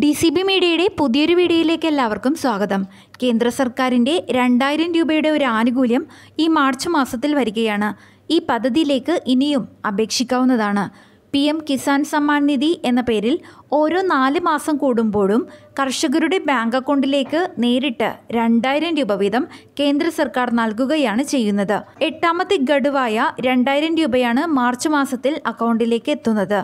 D C B മീഡിയയുടെ പുതിയൊരു വീഡിയോയിലേക്ക് എല്ലാവർക്കും സ്വാഗതം കേന്ദ്ര സർക്കാരിൻ്റെ രണ്ടായിരം രൂപയുടെ ഒരു ആനുകൂല്യം ഈ മാർച്ച് മാസത്തിൽ വരികയാണ് ഈ പദ്ധതിയിലേക്ക് ഇനിയും അപേക്ഷിക്കാവുന്നതാണ് പി എം കിസാൻ സമ്മാൻ നിധി എന്ന പേരിൽ ഓരോ നാല് മാസം കൂടുമ്പോഴും കർഷകരുടെ ബാങ്ക് അക്കൗണ്ടിലേക്ക് നേരിട്ട് രണ്ടായിരം രൂപ വീതം കേന്ദ്ര സർക്കാർ നൽകുകയാണ് ചെയ്യുന്നത് എട്ടാമത്തെ ഗഡുവായ രണ്ടായിരം രൂപയാണ് മാർച്ച് മാസത്തിൽ അക്കൗണ്ടിലേക്ക് എത്തുന്നത്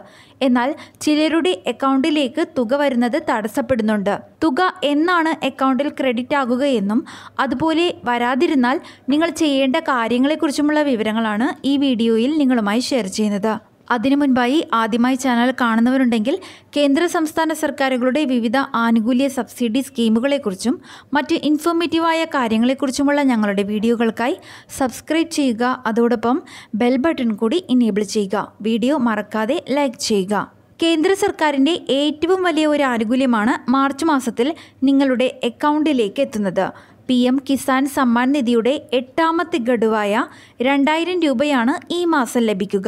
എന്നാൽ ചിലരുടെ അക്കൗണ്ടിലേക്ക് തുക വരുന്നത് തടസ്സപ്പെടുന്നുണ്ട് തുക എന്നാണ് അക്കൗണ്ടിൽ ക്രെഡിറ്റ് ആകുകയെന്നും അതുപോലെ വരാതിരുന്നാൽ നിങ്ങൾ ചെയ്യേണ്ട കാര്യങ്ങളെക്കുറിച്ചുമുള്ള വിവരങ്ങളാണ് ഈ വീഡിയോയിൽ നിങ്ങളുമായി ഷെയർ ചെയ്യുന്നത് അതിനു മുൻപായി ആദ്യമായി ചാനൽ കാണുന്നവരുണ്ടെങ്കിൽ കേന്ദ്ര സംസ്ഥാന സർക്കാരുകളുടെ വിവിധ ആനുകൂല്യ സബ്സിഡി സ്കീമുകളെക്കുറിച്ചും മറ്റ് ഇൻഫോർമേറ്റീവായ കാര്യങ്ങളെക്കുറിച്ചുമുള്ള ഞങ്ങളുടെ വീഡിയോകൾക്കായി സബ്സ്ക്രൈബ് ചെയ്യുക അതോടൊപ്പം ബെൽ ബട്ടൺ കൂടി ഇനേബിൾ ചെയ്യുക വീഡിയോ മറക്കാതെ ലൈക്ക് ചെയ്യുക കേന്ദ്ര സർക്കാരിൻ്റെ ഏറ്റവും വലിയ ഒരു ആനുകൂല്യമാണ് മാർച്ച് മാസത്തിൽ നിങ്ങളുടെ അക്കൗണ്ടിലേക്ക് എത്തുന്നത് പി എം കിസാൻ സമ്മാൻ നിധിയുടെ എട്ടാമത്തെ ഗഡുവായ രണ്ടായിരം രൂപയാണ് ഈ മാസം ലഭിക്കുക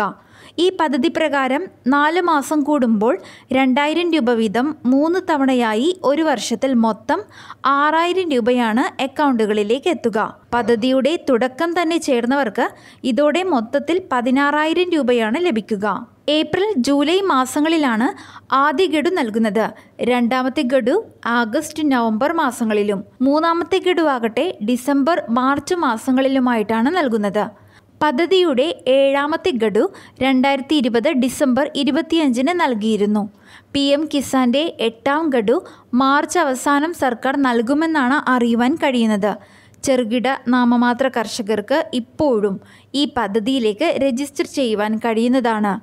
ഈ പദ്ധതി പ്രകാരം നാല് മാസം കൂടുമ്പോൾ രണ്ടായിരം രൂപ വീതം മൂന്ന് തവണയായി ഒരു വർഷത്തിൽ മൊത്തം ആറായിരം രൂപയാണ് അക്കൗണ്ടുകളിലേക്ക് എത്തുക പദ്ധതിയുടെ തുടക്കം തന്നെ ചേർന്നവർക്ക് ഇതോടെ മൊത്തത്തിൽ പതിനാറായിരം രൂപയാണ് ലഭിക്കുക ഏപ്രിൽ ജൂലൈ മാസങ്ങളിലാണ് ആദ്യ ഗഡു നൽകുന്നത് രണ്ടാമത്തെ ഗഡു ആഗസ്റ്റ് നവംബർ മാസങ്ങളിലും മൂന്നാമത്തെ ഗഡു ആകട്ടെ ഡിസംബർ മാർച്ച് മാസങ്ങളിലുമായിട്ടാണ് നൽകുന്നത് പദ്ധതിയുടെ ഏഴാമത്തെ ഗഡു രണ്ടായിരത്തി ഇരുപത് ഡിസംബർ ഇരുപത്തിയഞ്ചിന് നൽകിയിരുന്നു പി എം കിസാൻ്റെ എട്ടാം ഗഡു മാർച്ച് അവസാനം സർക്കാർ നൽകുമെന്നാണ് അറിയുവാൻ കഴിയുന്നത് ചെറുകിട നാമമാത്ര കർഷകർക്ക് ഇപ്പോഴും ഈ പദ്ധതിയിലേക്ക് രജിസ്റ്റർ ചെയ്യുവാൻ കഴിയുന്നതാണ്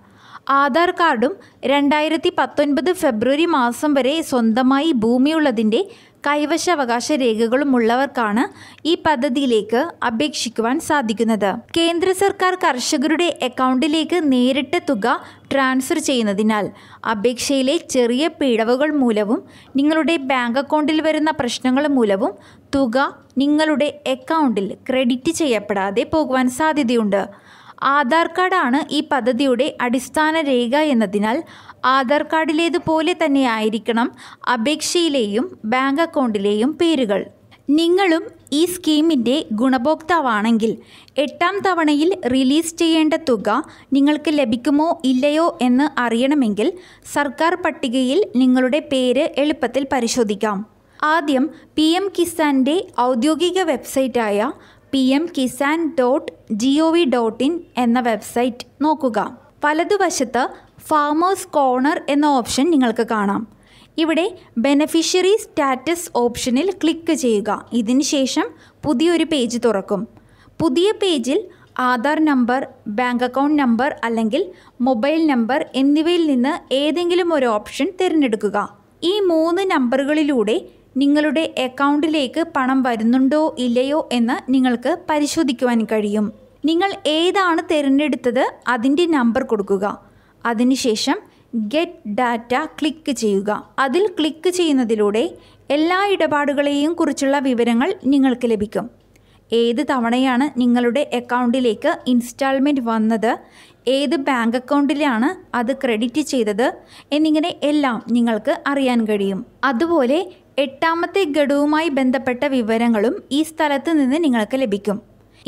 ആധാർ കാർഡും രണ്ടായിരത്തി പത്തൊൻപത് ഫെബ്രുവരി മാസം വരെ സ്വന്തമായി ഭൂമിയുള്ളതിൻ്റെ കൈവശാവകാശ രേഖകളും ഉള്ളവർക്കാണ് ഈ പദ്ധതിയിലേക്ക് അപേക്ഷിക്കുവാൻ സാധിക്കുന്നത് കേന്ദ്ര സർക്കാർ കർഷകരുടെ അക്കൗണ്ടിലേക്ക് നേരിട്ട് തുക ട്രാൻസ്ഫർ ചെയ്യുന്നതിനാൽ അപേക്ഷയിലെ ചെറിയ പിഴവുകൾ മൂലവും നിങ്ങളുടെ ബാങ്ക് അക്കൗണ്ടിൽ വരുന്ന പ്രശ്നങ്ങൾ മൂലവും തുക നിങ്ങളുടെ അക്കൗണ്ടിൽ ക്രെഡിറ്റ് ചെയ്യപ്പെടാതെ പോകുവാൻ സാധ്യതയുണ്ട് ആധാർ കാർഡാണ് ഈ പദ്ധതിയുടെ അടിസ്ഥാന രേഖ എന്നതിനാൽ ആധാർ കാർഡിലേതുപോലെ തന്നെ ആയിരിക്കണം അപേക്ഷയിലെയും ബാങ്ക് അക്കൗണ്ടിലെയും പേരുകൾ നിങ്ങളും ഈ സ്കീമിൻ്റെ ഗുണഭോക്താവാണെങ്കിൽ എട്ടാം തവണയിൽ റിലീസ് ചെയ്യേണ്ട തുക നിങ്ങൾക്ക് ലഭിക്കുമോ ഇല്ലയോ എന്ന് അറിയണമെങ്കിൽ സർക്കാർ പട്ടികയിൽ നിങ്ങളുടെ പേര് എളുപ്പത്തിൽ പരിശോധിക്കാം ആദ്യം പി എം കിസാൻ്റെ ഔദ്യോഗിക വെബ്സൈറ്റായ P M Kisan dot G O V dot in എന്ന വെബ്സൈറ്റ് നോക്കുക വലതുവശത്ത് ഫാമേഴ്സ് കോർണർ എന്ന ഓപ്ഷൻ നിങ്ങൾക്ക് കാണാം ഇവിടെ ബെനഫിഷ്യറി സ്റ്റാറ്റസ് ഓപ്ഷനിൽ ക്ലിക്ക് ചെയ്യുക ശേഷം പുതിയൊരു പേജ് തുറക്കും പുതിയ പേജിൽ Aadhaar number bank account number അല്ലെങ്കിൽ മൊബൈൽ നമ്പർ എന്നിവയിൽ നിന്ന് ഏതെങ്കിലും ഒരു ഓപ്ഷൻ തിരഞ്ഞെടുക്കുക ഈ മൂന്ന് നമ്പറുകളിലൂടെ നിങ്ങളുടെ അക്കൗണ്ടിലേക്ക് പണം വരുന്നുണ്ടോ ഇല്ലയോ എന്ന് നിങ്ങൾക്ക് പരിശോധിക്കുവാൻ കഴിയും നിങ്ങൾ ഏതാണ് തിരഞ്ഞെടുത്തത് അതിൻ്റെ നമ്പർ കൊടുക്കുക അതിനുശേഷം ഗെറ്റ് ഡാറ്റ ക്ലിക്ക് ചെയ്യുക അതിൽ ക്ലിക്ക് ചെയ്യുന്നതിലൂടെ എല്ലാ ഇടപാടുകളെയും കുറിച്ചുള്ള വിവരങ്ങൾ നിങ്ങൾക്ക് ലഭിക്കും ഏത് തവണയാണ് നിങ്ങളുടെ അക്കൗണ്ടിലേക്ക് ഇൻസ്റ്റാൾമെൻറ്റ് വന്നത് ഏത് ബാങ്ക് അക്കൗണ്ടിലാണ് അത് ക്രെഡിറ്റ് ചെയ്തത് എന്നിങ്ങനെ എല്ലാം നിങ്ങൾക്ക് അറിയാൻ കഴിയും അതുപോലെ എട്ടാമത്തെ ഗഡുവുമായി ബന്ധപ്പെട്ട വിവരങ്ങളും ഈ സ്ഥലത്ത് നിന്ന് നിങ്ങൾക്ക് ലഭിക്കും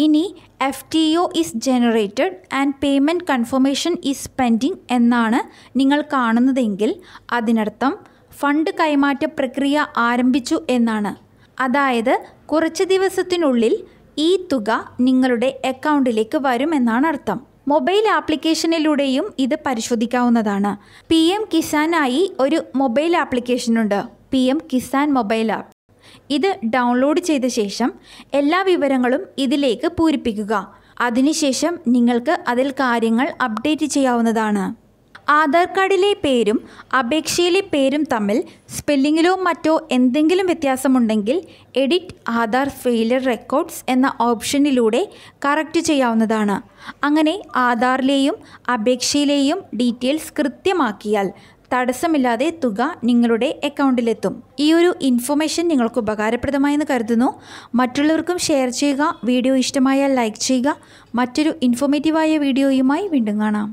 ഇനി F T O is generated and payment confirmation is pending എന്നാണ് നിങ്ങൾ കാണുന്നതെങ്കിൽ അതിനർത്ഥം ഫണ്ട് കൈമാറ്റ പ്രക്രിയ ആരംഭിച്ചു എന്നാണ് അതായത് കുറച്ച് ദിവസത്തിനുള്ളിൽ ഈ തുക നിങ്ങളുടെ അക്കൗണ്ടിലേക്ക് വരുമെന്നാണ് അർത്ഥം മൊബൈൽ ആപ്ലിക്കേഷനിലൂടെയും ഇത് പരിശോധിക്കാവുന്നതാണ് പി എം കിസാനായി ഒരു മൊബൈൽ ആപ്ലിക്കേഷനുണ്ട് P M Kisan mobile app ഇത് ഡൗൺലോഡ് ചെയ്ത ശേഷം എല്ലാ വിവരങ്ങളും ഇതിലേക്ക് പൂരിപ്പിക്കുക അതിനുശേഷം നിങ്ങൾക്ക് അതിൽ കാര്യങ്ങൾ അപ്ഡേറ്റ് ചെയ്യാവുന്നതാണ് ആധാർ കാർഡിലെ പേരും അപേക്ഷയിലെ പേരും തമ്മിൽ സ്പെല്ലിങ്ങിലോ മറ്റോ എന്തെങ്കിലും വ്യത്യാസമുണ്ടെങ്കിൽ എഡിറ്റ് ആധാർ ഫെയിലർ റെക്കോർഡ്സ് എന്ന ഓപ്ഷനിലൂടെ കറക്റ്റ് ചെയ്യാവുന്നതാണ് അങ്ങനെ ആധാറിലെയും അപേക്ഷയിലെയും ഡീറ്റെയിൽസ് കൃത്യമാക്കിയാൽ തടസ്സമില്ലാതെ തുക നിങ്ങളുടെ അക്കൗണ്ടിലെത്തും ഈ ഒരു ഇൻഫർമേഷൻ നിങ്ങൾക്ക് ഉപകാരപ്രദമായെന്ന് കരുതുന്നു മറ്റുള്ളവർക്കും ഷെയർ ചെയ്യുക വീഡിയോ ഇഷ്ടമായാൽ ലൈക്ക് ചെയ്യുക മറ്റൊരു ഇൻഫോർമേറ്റീവായ വീഡിയോയുമായി വീണ്ടും കാണാം